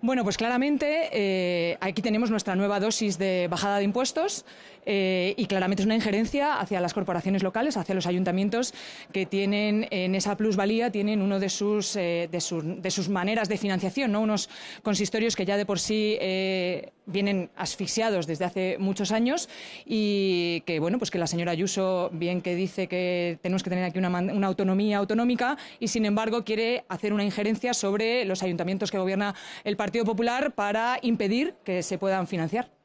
Bueno, pues claramente eh, aquí tenemos nuestra nueva dosis de bajada de impuestos eh, y claramente es una injerencia hacia las corporaciones locales, hacia los ayuntamientos que tienen en esa plusvalía, tienen uno de sus, eh, de, de, sus maneras de financiación, ¿no? unos consistorios que ya de por sí vienen asfixiados desde hace muchos años y que, bueno, pues que la señora Ayuso, bien que dice que tenemos que tener aquí una, una autonomía autonómica y, sin embargo, quiere hacer una injerencia sobre los ayuntamientos que gobierna el Partido Popular para impedir que se puedan financiar.